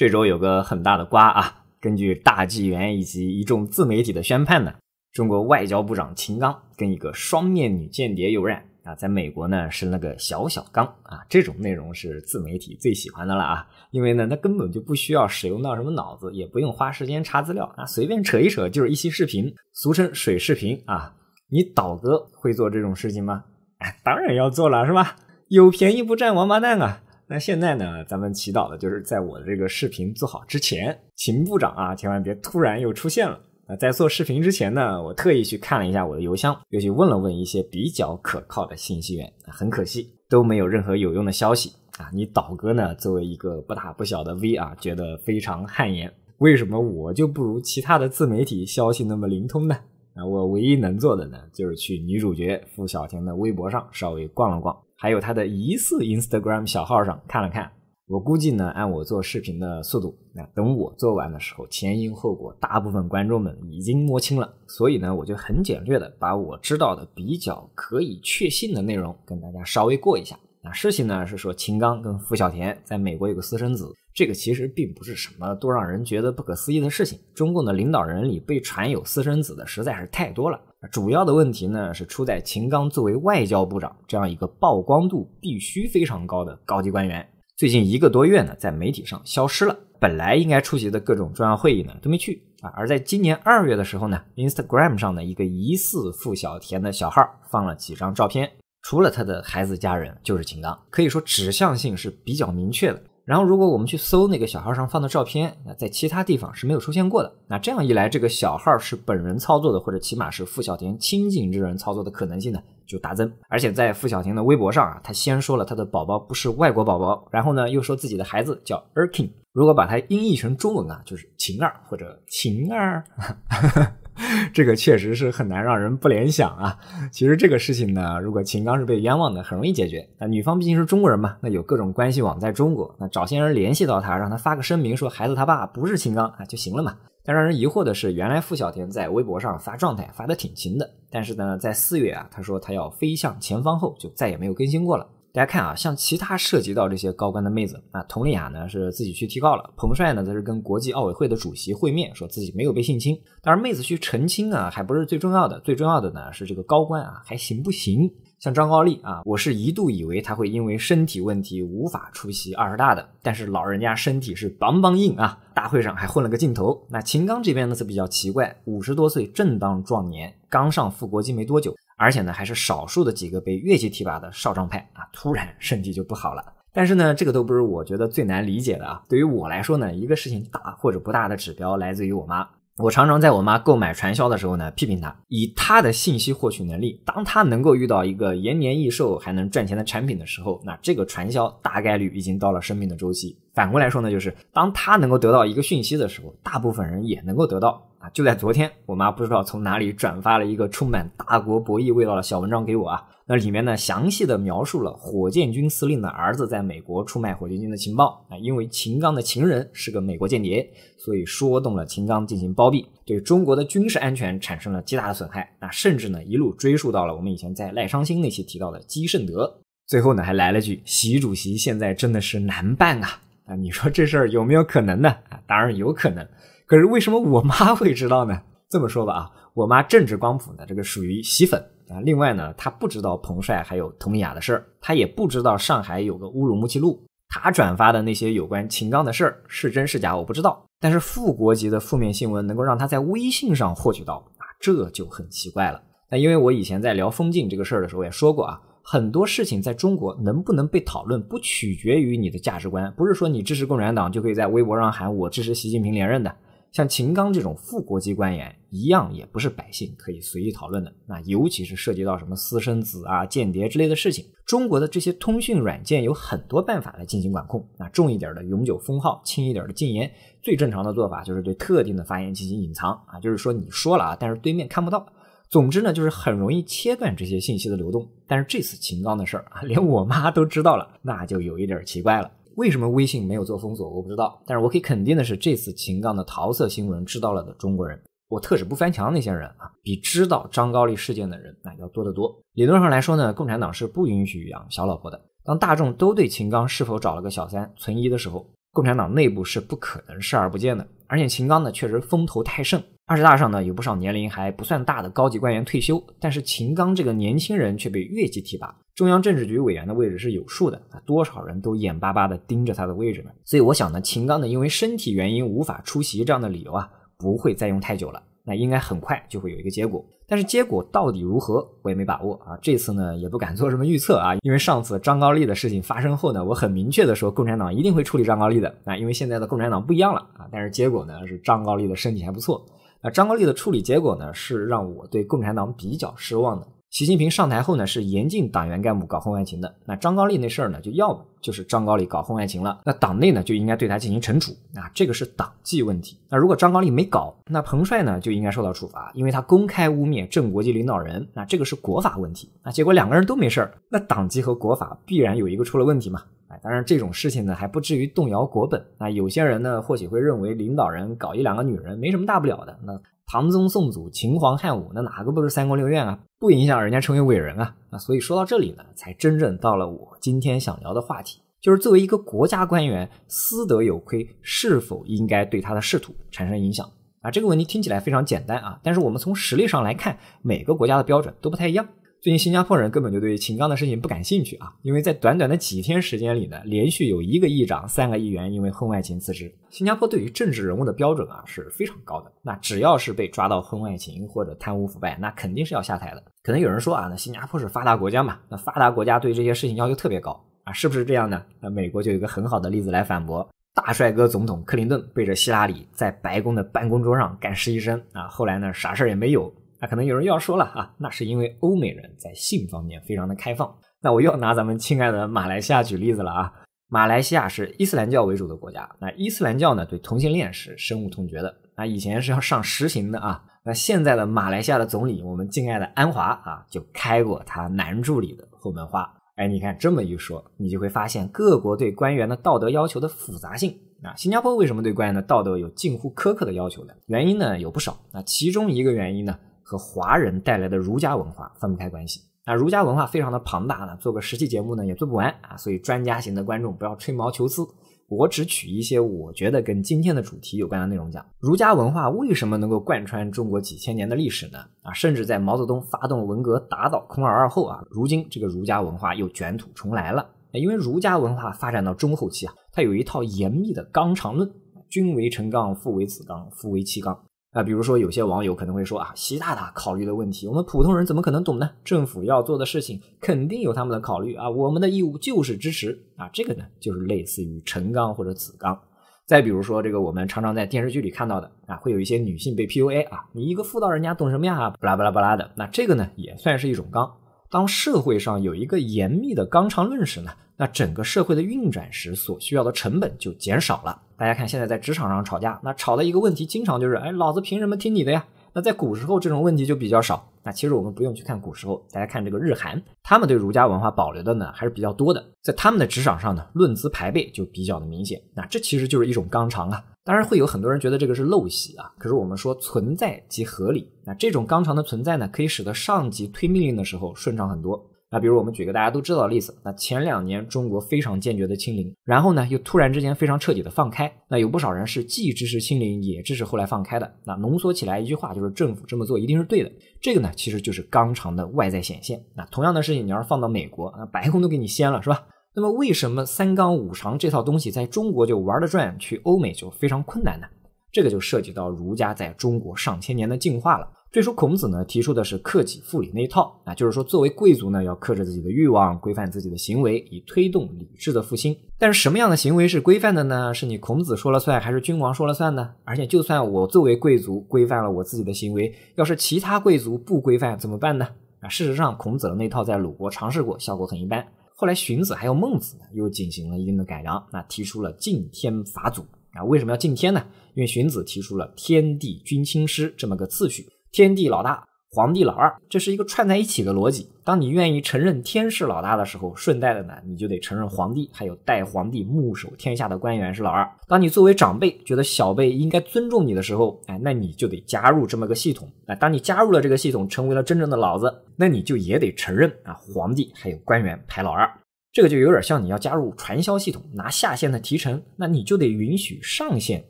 这周有个很大的瓜啊！根据大纪元以及一众自媒体的宣判呢，中国外交部长秦刚跟一个双面女间谍有染啊！在美国呢是那个小小刚啊！这种内容是自媒体最喜欢的了啊！因为呢他根本就不需要使用到什么脑子，也不用花时间查资料啊，随便扯一扯就是一期视频，俗称水视频啊！你岛哥会做这种事情吗？哎，当然要做了是吧？有便宜不占王八蛋啊！那现在呢，咱们祈祷的就是在我的这个视频做好之前，秦部长啊，千万别突然又出现了。那在做视频之前呢，我特意去看了一下我的邮箱，又去问了问一些比较可靠的信息源，很可惜都没有任何有用的消息啊。你导哥呢，作为一个不大不小的 V 啊，觉得非常汗颜，为什么我就不如其他的自媒体消息那么灵通呢？啊，我唯一能做的呢，就是去女主角付小婷的微博上稍微逛了逛。还有他的疑似 Instagram 小号上看了看，我估计呢，按我做视频的速度，那等我做完的时候，前因后果大部分观众们已经摸清了，所以呢，我就很简略的把我知道的比较可以确信的内容跟大家稍微过一下。那事情呢是说，秦刚跟付小田在美国有个私生子。这个其实并不是什么多让人觉得不可思议的事情。中共的领导人里被传有私生子的实在是太多了。主要的问题呢是出在秦刚作为外交部长这样一个曝光度必须非常高的高级官员，最近一个多月呢在媒体上消失了，本来应该出席的各种重要会议呢都没去啊。而在今年二月的时候呢，Instagram 上的一个疑似付小田的小号放了几张照片，除了他的孩子家人就是秦刚，可以说指向性是比较明确的。然后，如果我们去搜那个小号上放的照片，那在其他地方是没有出现过的。那这样一来，这个小号是本人操作的，或者起码是付小婷亲近之人操作的可能性呢就大增。而且在付小婷的微博上啊，他先说了他的宝宝不是外国宝宝，然后呢又说自己的孩子叫 Erkin，如果把它音译成中文啊，就是晴儿或者晴儿。这个确实是很难让人不联想啊！其实这个事情呢，如果秦刚是被冤枉的，很容易解决。那女方毕竟是中国人嘛，那有各种关系网在中国，那找些人联系到他，让他发个声明说孩子他爸不是秦刚啊就行了嘛。但让人疑惑的是，原来付小田在微博上发状态发的挺勤的，但是呢，在四月啊，他说他要飞向前方后，就再也没有更新过了。大家看啊，像其他涉及到这些高官的妹子啊，佟丽娅呢是自己去提告了，彭帅呢则是跟国际奥委会的主席会面，说自己没有被性侵。当然，妹子去澄清啊，还不是最重要的，最重要的呢是这个高官啊还行不行？像张高丽啊，我是一度以为他会因为身体问题无法出席二十大的，但是老人家身体是邦邦硬啊，大会上还混了个镜头。那秦刚这边呢是比较奇怪，五十多岁正当壮年，刚上副国级没多久。而且呢，还是少数的几个被越级提拔的少壮派啊，突然身体就不好了。但是呢，这个都不是我觉得最难理解的啊。对于我来说呢，一个事情大或者不大的指标来自于我妈。我常常在我妈购买传销的时候呢，批评她。以她的信息获取能力，当她能够遇到一个延年益寿还能赚钱的产品的时候，那这个传销大概率已经到了生命的周期。反过来说呢，就是当她能够得到一个讯息的时候，大部分人也能够得到。啊，就在昨天，我妈不知道从哪里转发了一个充满大国博弈味道的小文章给我啊。那里面呢，详细的描述了火箭军司令的儿子在美国出卖火箭军的情报啊，因为秦刚的情人是个美国间谍，所以说动了秦刚进行包庇，对中国的军事安全产生了极大的损害。那甚至呢，一路追溯到了我们以前在赖昌星那期提到的基胜德，最后呢，还来了句习主席现在真的是难办啊。啊，你说这事儿有没有可能呢？啊，当然有可能。可是为什么我妈会知道呢？这么说吧啊，我妈政治光谱呢，这个属于洗粉啊。另外呢，她不知道彭帅还有佟丽娅的事儿，她也不知道上海有个乌鲁木齐路。她转发的那些有关秦刚的事儿是真是假我不知道，但是副国级的负面新闻能够让她在微信上获取到啊，这就很奇怪了。那因为我以前在聊封禁这个事儿的时候也说过啊，很多事情在中国能不能被讨论，不取决于你的价值观，不是说你支持共产党就可以在微博上喊我支持习近平连任的。像秦刚这种副国级官员，一样也不是百姓可以随意讨论的。那尤其是涉及到什么私生子啊、间谍之类的事情，中国的这些通讯软件有很多办法来进行管控。那重一点的永久封号，轻一点的禁言，最正常的做法就是对特定的发言进行隐藏啊，就是说你说了啊，但是对面看不到。总之呢，就是很容易切断这些信息的流动。但是这次秦刚的事儿啊，连我妈都知道了，那就有一点奇怪了。为什么微信没有做封锁？我不知道，但是我可以肯定的是，这次秦刚的桃色新闻知道了的中国人，我特指不翻墙那些人啊，比知道张高丽事件的人啊要多得多。理论上来说呢，共产党是不允许养小老婆的。当大众都对秦刚是否找了个小三存疑的时候，共产党内部是不可能视而不见的。而且秦刚呢，确实风头太盛。二十大上呢，有不少年龄还不算大的高级官员退休，但是秦刚这个年轻人却被越级提拔。中央政治局委员的位置是有数的，啊，多少人都眼巴巴的盯着他的位置呢？所以我想呢，秦刚呢因为身体原因无法出席这样的理由啊，不会再用太久了。那应该很快就会有一个结果，但是结果到底如何，我也没把握啊。这次呢也不敢做什么预测啊，因为上次张高丽的事情发生后呢，我很明确的说共产党一定会处理张高丽的啊，因为现在的共产党不一样了啊。但是结果呢是张高丽的身体还不错啊，张高丽的处理结果呢是让我对共产党比较失望的。习近平上台后呢，是严禁党员干部搞婚外情的。那张高丽那事儿呢，就要么就是张高丽搞婚外情了，那党内呢就应该对他进行惩处啊，这个是党纪问题。那如果张高丽没搞，那彭帅呢就应该受到处罚，因为他公开污蔑正国级领导人，那这个是国法问题。那结果两个人都没事儿，那党纪和国法必然有一个出了问题嘛？哎，当然这种事情呢还不至于动摇国本。那有些人呢或许会认为领导人搞一两个女人没什么大不了的，那。唐宗宋祖，秦皇汉武，那哪个不是三宫六院啊？不影响人家成为伟人啊！啊，所以说到这里呢，才真正到了我今天想聊的话题，就是作为一个国家官员，私德有亏，是否应该对他的仕途产生影响啊？这个问题听起来非常简单啊，但是我们从实例上来看，每个国家的标准都不太一样。最近新加坡人根本就对秦刚的事情不感兴趣啊，因为在短短的几天时间里呢，连续有一个议长、三个议员因为婚外情辞职。新加坡对于政治人物的标准啊是非常高的，那只要是被抓到婚外情或者贪污腐败，那肯定是要下台的。可能有人说啊，那新加坡是发达国家嘛，那发达国家对这些事情要求特别高啊，是不是这样呢？那美国就有个很好的例子来反驳：大帅哥总统克林顿背着希拉里在白宫的办公桌上干实习生啊，后来呢啥事儿也没有。那可能有人又要说了啊，那是因为欧美人在性方面非常的开放。那我又拿咱们亲爱的马来西亚举例子了啊，马来西亚是伊斯兰教为主的国家，那伊斯兰教呢对同性恋是深恶痛绝的，那以前是要上实刑的啊。那现在的马来西亚的总理，我们敬爱的安华啊，就开过他男助理的后门花。哎，你看这么一说，你就会发现各国对官员的道德要求的复杂性啊。新加坡为什么对官员的道德有近乎苛刻的要求呢？原因呢有不少，那其中一个原因呢。和华人带来的儒家文化分不开关系那儒家文化非常的庞大呢，做个实际节目呢也做不完啊，所以专家型的观众不要吹毛求疵，我只取一些我觉得跟今天的主题有关的内容讲。儒家文化为什么能够贯穿中国几千年的历史呢？啊，甚至在毛泽东发动文革打倒孔老二后啊，如今这个儒家文化又卷土重来了。因为儒家文化发展到中后期啊，它有一套严密的纲常论：君为臣纲，父为子纲，夫为妻纲。啊，比如说有些网友可能会说啊，习大大考虑的问题，我们普通人怎么可能懂呢？政府要做的事情，肯定有他们的考虑啊，我们的义务就是支持啊，这个呢就是类似于陈刚或者子刚。再比如说这个我们常常在电视剧里看到的啊，会有一些女性被 PUA 啊，你一个妇道人家懂什么呀？巴拉巴拉巴拉的，那这个呢也算是一种刚。当社会上有一个严密的纲常论时呢，那整个社会的运转时所需要的成本就减少了。大家看现在在职场上吵架，那吵的一个问题经常就是，哎，老子凭什么听你的呀？那在古时候这种问题就比较少。那其实我们不用去看古时候，大家看这个日韩，他们对儒家文化保留的呢还是比较多的，在他们的职场上呢，论资排辈就比较的明显。那这其实就是一种纲常啊。当然会有很多人觉得这个是陋习啊，可是我们说存在即合理。那这种纲常的存在呢，可以使得上级推命令的时候顺畅很多。那比如我们举个大家都知道的例子，那前两年中国非常坚决的清零，然后呢又突然之间非常彻底的放开，那有不少人是既支持清零也支持后来放开的。那浓缩起来一句话就是政府这么做一定是对的。这个呢其实就是纲常的外在显现。那同样的事情你要是放到美国，那白宫都给你掀了是吧？那么，为什么三纲五常这套东西在中国就玩得转，去欧美就非常困难呢？这个就涉及到儒家在中国上千年的进化了。最初，孔子呢提出的是克己复礼那一套，啊，就是说作为贵族呢要克制自己的欲望，规范自己的行为，以推动礼制的复兴。但是，什么样的行为是规范的呢？是你孔子说了算，还是君王说了算呢？而且，就算我作为贵族规范了我自己的行为，要是其他贵族不规范怎么办呢？啊，事实上，孔子的那套在鲁国尝试过，效果很一般。后来，荀子还有孟子呢，又进行了一定的改良，那提出了敬天法祖啊。为什么要敬天呢？因为荀子提出了天地君亲师这么个次序，天地老大。皇帝老二，这是一个串在一起的逻辑。当你愿意承认天是老大的时候，顺带的呢，你就得承认皇帝还有代皇帝牧守天下的官员是老二。当你作为长辈觉得小辈应该尊重你的时候，哎，那你就得加入这么个系统。哎，当你加入了这个系统，成为了真正的老子，那你就也得承认啊，皇帝还有官员排老二。这个就有点像你要加入传销系统拿下线的提成，那你就得允许上线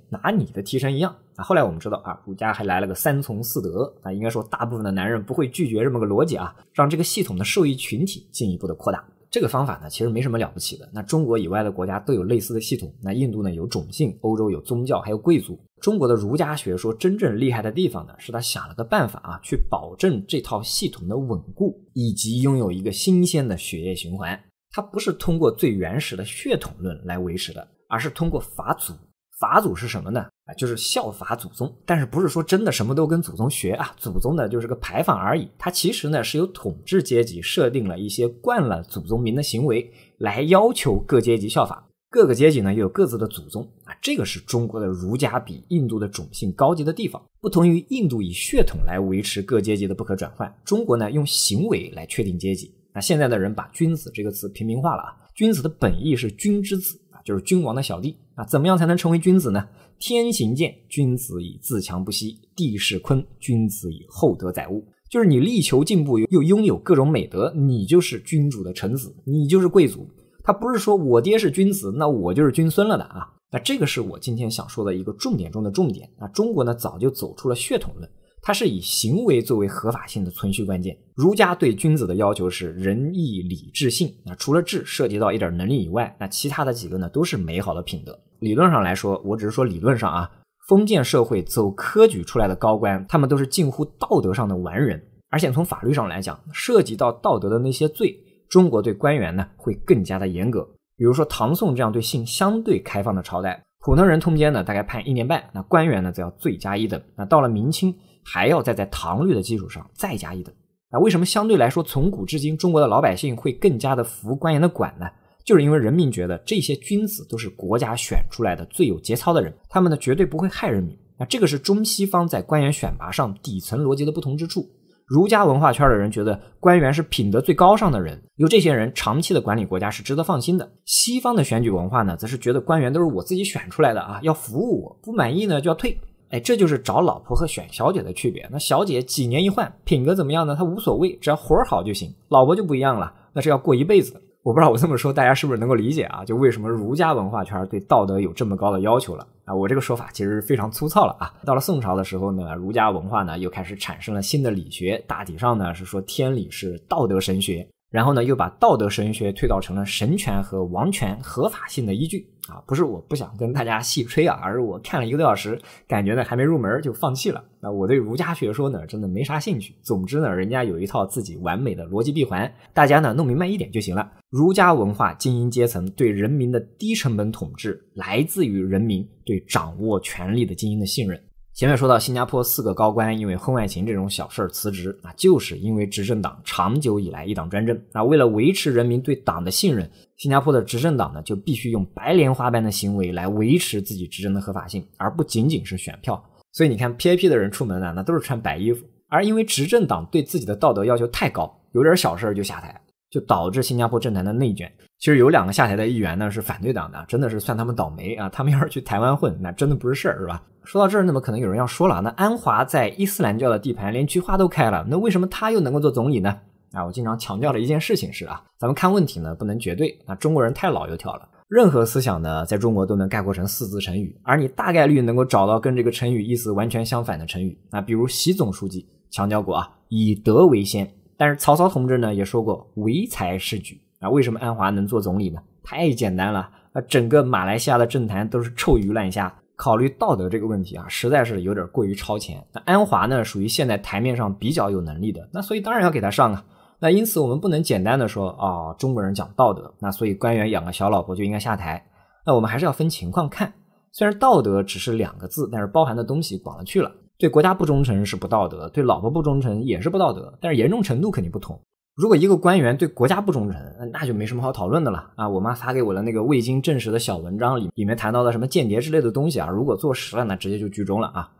拿你的提成一样啊。后来我们知道啊，儒家还来了个三从四德啊，应该说大部分的男人不会拒绝这么个逻辑啊，让这个系统的受益群体进一步的扩大。这个方法呢，其实没什么了不起的。那中国以外的国家都有类似的系统，那印度呢有种姓，欧洲有宗教，还有贵族。中国的儒家学说真正厉害的地方呢，是他想了个办法啊，去保证这套系统的稳固，以及拥有一个新鲜的血液循环。它不是通过最原始的血统论来维持的，而是通过法祖。法祖是什么呢？啊，就是效法祖宗，但是不是说真的什么都跟祖宗学啊？祖宗呢就是个牌坊而已。它其实呢是由统治阶级设定了一些惯了祖宗名的行为，来要求各阶级效法。各个阶级呢又有各自的祖宗啊，这个是中国的儒家比印度的种姓高级的地方。不同于印度以血统来维持各阶级的不可转换，中国呢用行为来确定阶级。那现在的人把“君子”这个词平民化了啊！君子的本意是君之子啊，就是君王的小弟啊。怎么样才能成为君子呢？天行健，君子以自强不息；地势坤，君子以厚德载物。就是你力求进步，又拥有各种美德，你就是君主的臣子，你就是贵族。他不是说我爹是君子，那我就是君孙了的啊。那这个是我今天想说的一个重点中的重点啊。中国呢，早就走出了血统论。它是以行为作为合法性的存续关键。儒家对君子的要求是仁义礼智信，那除了智涉及到一点能力以外，那其他的几个呢都是美好的品德。理论上来说，我只是说理论上啊，封建社会走科举出来的高官，他们都是近乎道德上的完人。而且从法律上来讲，涉及到道德的那些罪，中国对官员呢会更加的严格。比如说唐宋这样对性相对开放的朝代，普通人通奸呢大概判一年半，那官员呢则要罪加一等。那到了明清。还要再在唐律的基础上再加一等啊？为什么相对来说，从古至今，中国的老百姓会更加的服官员的管呢？就是因为人民觉得这些君子都是国家选出来的最有节操的人，他们呢绝对不会害人民。那这个是中西方在官员选拔上底层逻辑的不同之处。儒家文化圈的人觉得官员是品德最高尚的人，由这些人长期的管理国家是值得放心的。西方的选举文化呢，则是觉得官员都是我自己选出来的啊，要服务我不满意呢就要退。哎，这就是找老婆和选小姐的区别。那小姐几年一换，品格怎么样呢？她无所谓，只要活儿好就行。老婆就不一样了，那是要过一辈子。我不知道我这么说大家是不是能够理解啊？就为什么儒家文化圈对道德有这么高的要求了啊？我这个说法其实非常粗糙了啊。到了宋朝的时候呢，儒家文化呢又开始产生了新的理学，大体上呢是说天理是道德神学。然后呢，又把道德神学推导成了神权和王权合法性的依据啊！不是我不想跟大家细吹啊，而是我看了一个多小时，感觉呢还没入门就放弃了。那我对儒家学说呢，真的没啥兴趣。总之呢，人家有一套自己完美的逻辑闭环，大家呢弄明白一点就行了。儒家文化精英阶层对人民的低成本统治，来自于人民对掌握权力的精英的信任。前面说到新加坡四个高官因为婚外情这种小事儿辞职，啊，就是因为执政党长久以来一党专政，啊，为了维持人民对党的信任，新加坡的执政党呢就必须用白莲花般的行为来维持自己执政的合法性，而不仅仅是选票。所以你看 P I P 的人出门啊，那都是穿白衣服，而因为执政党对自己的道德要求太高，有点小事儿就下台，就导致新加坡政坛的内卷。其实有两个下台的议员呢是反对党的，真的是算他们倒霉啊！他们要是去台湾混，那真的不是事儿，是吧？说到这儿，那么可能有人要说了，那安华在伊斯兰教的地盘连菊花都开了，那为什么他又能够做总理呢？啊，我经常强调的一件事情是啊，咱们看问题呢不能绝对啊，中国人太老油条了，任何思想呢在中国都能概括成四字成语，而你大概率能够找到跟这个成语意思完全相反的成语。那比如习总书记强调过啊，以德为先，但是曹操同志呢也说过唯才是举。啊，为什么安华能做总理呢？太简单了，啊，整个马来西亚的政坛都是臭鱼烂虾，考虑道德这个问题啊，实在是有点过于超前。那安华呢，属于现在台面上比较有能力的，那所以当然要给他上啊。那因此我们不能简单的说啊，中国人讲道德，那所以官员养个小老婆就应该下台。那我们还是要分情况看，虽然道德只是两个字，但是包含的东西广了去了。对国家不忠诚是不道德，对老婆不忠诚也是不道德，但是严重程度肯定不同。如果一个官员对国家不忠诚，那就没什么好讨论的了啊！我妈发给我的那个未经证实的小文章里，里面谈到的什么间谍之类的东西啊，如果坐实了，那直接就剧终了啊！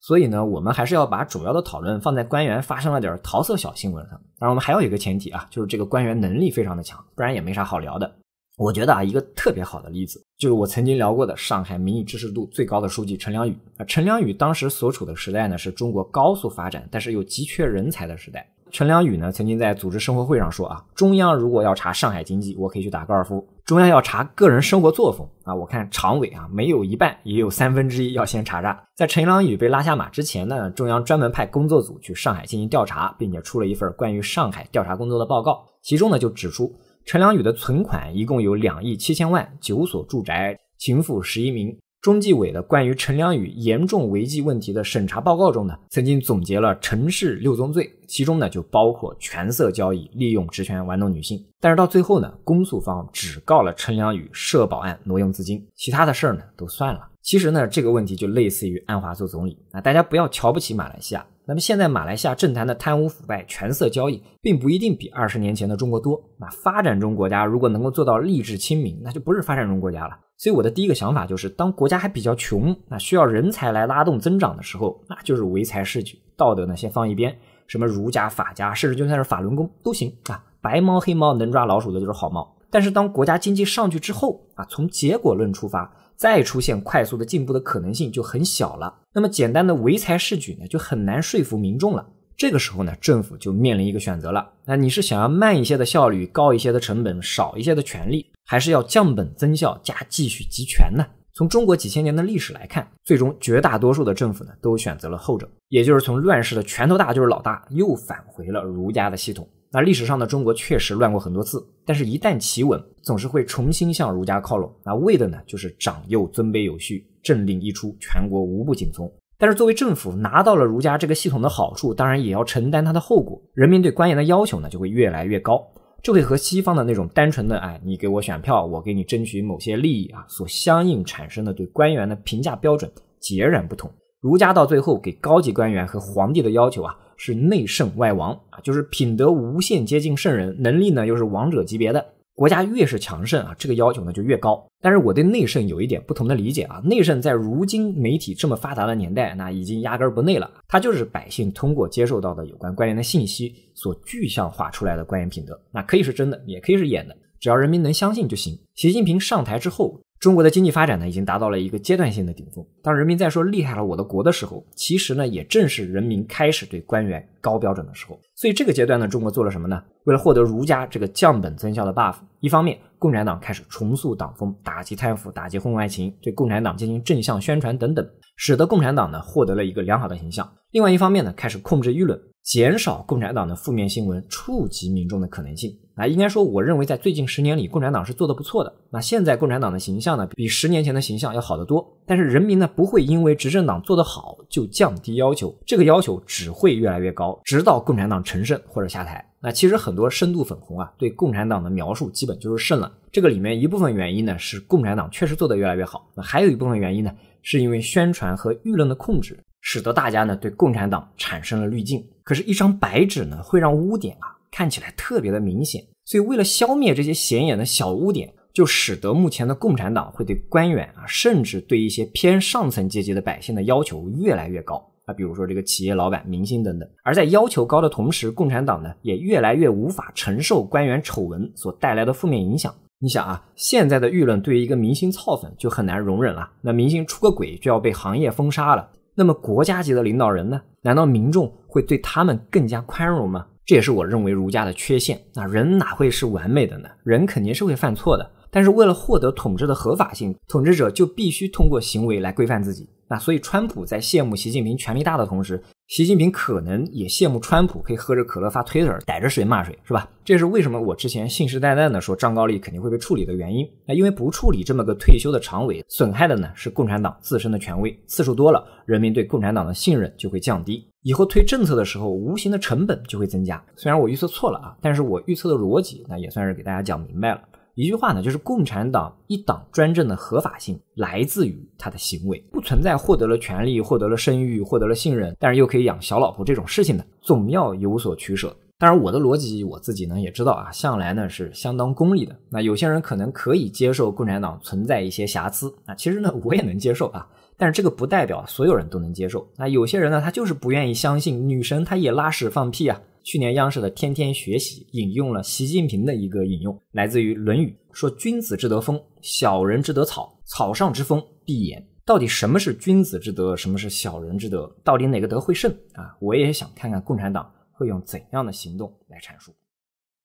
所以呢，我们还是要把主要的讨论放在官员发生了点桃色小新闻上。当然，我们还有一个前提啊，就是这个官员能力非常的强，不然也没啥好聊的。我觉得啊，一个特别好的例子就是我曾经聊过的上海民意支持度最高的书记陈良宇啊。陈良宇当时所处的时代呢，是中国高速发展，但是又急缺人才的时代。陈良宇呢，曾经在组织生活会上说啊，中央如果要查上海经济，我可以去打高尔夫；中央要查个人生活作风啊，我看常委啊，没有一半，也有三分之一要先查查。在陈良宇被拉下马之前呢，中央专门派工作组去上海进行调查，并且出了一份关于上海调查工作的报告，其中呢就指出陈良宇的存款一共有两亿七千万，九所住宅，情妇十一名。中纪委的关于陈良宇严重违纪问题的审查报告中呢，曾经总结了陈氏六宗罪，其中呢就包括权色交易、利用职权玩弄女性。但是到最后呢，公诉方只告了陈良宇社保案挪用资金，其他的事儿呢都算了。其实呢，这个问题就类似于安华做总理啊，大家不要瞧不起马来西亚。那么现在马来西亚政坛的贪污腐败、权色交易，并不一定比二十年前的中国多。那发展中国家如果能够做到吏治清明，那就不是发展中国家了。所以我的第一个想法就是，当国家还比较穷，那需要人才来拉动增长的时候，那就是唯才是举，道德呢先放一边，什么儒家、法家，甚至就算是法轮功都行啊。白猫黑猫，能抓老鼠的就是好猫。但是当国家经济上去之后啊，从结果论出发，再出现快速的进步的可能性就很小了。那么简单的唯才是举呢，就很难说服民众了。这个时候呢，政府就面临一个选择了，那你是想要慢一些的效率，高一些的成本，少一些的权利，还是要降本增效加继续集权呢？从中国几千年的历史来看，最终绝大多数的政府呢都选择了后者，也就是从乱世的拳头大就是老大，又返回了儒家的系统。那历史上的中国确实乱过很多次，但是一旦企稳，总是会重新向儒家靠拢。那为的呢，就是长幼尊卑有序，政令一出，全国无不谨从。但是作为政府拿到了儒家这个系统的好处，当然也要承担它的后果。人民对官员的要求呢就会越来越高，这会和西方的那种单纯的哎，你给我选票，我给你争取某些利益啊所相应产生的对官员的评价标准截然不同。儒家到最后给高级官员和皇帝的要求啊是内圣外王啊，就是品德无限接近圣人，能力呢又是王者级别的。国家越是强盛啊，这个要求呢就越高。但是我对内盛有一点不同的理解啊，内盛在如今媒体这么发达的年代，那已经压根儿不内了。它就是百姓通过接受到的有关官员的信息所具象化出来的官员品德，那可以是真的，也可以是演的，只要人民能相信就行。习近平上台之后。中国的经济发展呢，已经达到了一个阶段性的顶峰。当人民在说厉害了我的国的时候，其实呢，也正是人民开始对官员高标准的时候。所以这个阶段呢，中国做了什么呢？为了获得儒家这个降本增效的 buff，一方面，共产党开始重塑党风，打击贪腐，打击婚外情，对共产党进行正向宣传等等。使得共产党呢获得了一个良好的形象。另外一方面呢，开始控制舆论，减少共产党的负面新闻触及民众的可能性。那应该说，我认为在最近十年里，共产党是做得不错的。那现在共产党的形象呢，比十年前的形象要好得多。但是人民呢，不会因为执政党做得好就降低要求，这个要求只会越来越高，直到共产党成胜或者下台。那其实很多深度粉红啊，对共产党的描述基本就是胜了。这个里面一部分原因呢，是共产党确实做得越来越好。那还有一部分原因呢。是因为宣传和舆论的控制，使得大家呢对共产党产生了滤镜。可是，一张白纸呢会让污点啊看起来特别的明显。所以，为了消灭这些显眼的小污点，就使得目前的共产党会对官员啊，甚至对一些偏上层阶级的百姓的要求越来越高啊，比如说这个企业老板、明星等等。而在要求高的同时，共产党呢也越来越无法承受官员丑闻所带来的负面影响。你想啊，现在的舆论对于一个明星造粉就很难容忍了，那明星出个轨就要被行业封杀了。那么国家级的领导人呢？难道民众会对他们更加宽容吗？这也是我认为儒家的缺陷。那人哪会是完美的呢？人肯定是会犯错的。但是为了获得统治的合法性，统治者就必须通过行为来规范自己。那所以，川普在羡慕习近平权力大的同时，习近平可能也羡慕川普，可以喝着可乐发推特，逮着谁骂谁，是吧？这是为什么我之前信誓旦旦的说张高丽肯定会被处理的原因那因为不处理这么个退休的常委，损害的呢是共产党自身的权威，次数多了，人民对共产党的信任就会降低，以后推政策的时候，无形的成本就会增加。虽然我预测错了啊，但是我预测的逻辑，那也算是给大家讲明白了。一句话呢，就是共产党一党专政的合法性来自于他的行为，不存在获得了权力、获得了声誉、获得了信任，但是又可以养小老婆这种事情的，总要有所取舍。当然，我的逻辑我自己呢也知道啊，向来呢是相当功利的。那有些人可能可以接受共产党存在一些瑕疵，那其实呢我也能接受啊，但是这个不代表所有人都能接受。那有些人呢，他就是不愿意相信女神，她也拉屎放屁啊。去年央视的《天天学习》引用了习近平的一个引用，来自于《论语》，说“君子之德风，小人之德草。草上之风必偃”。到底什么是君子之德，什么是小人之德？到底哪个德会胜啊？我也想看看共产党会用怎样的行动来阐述。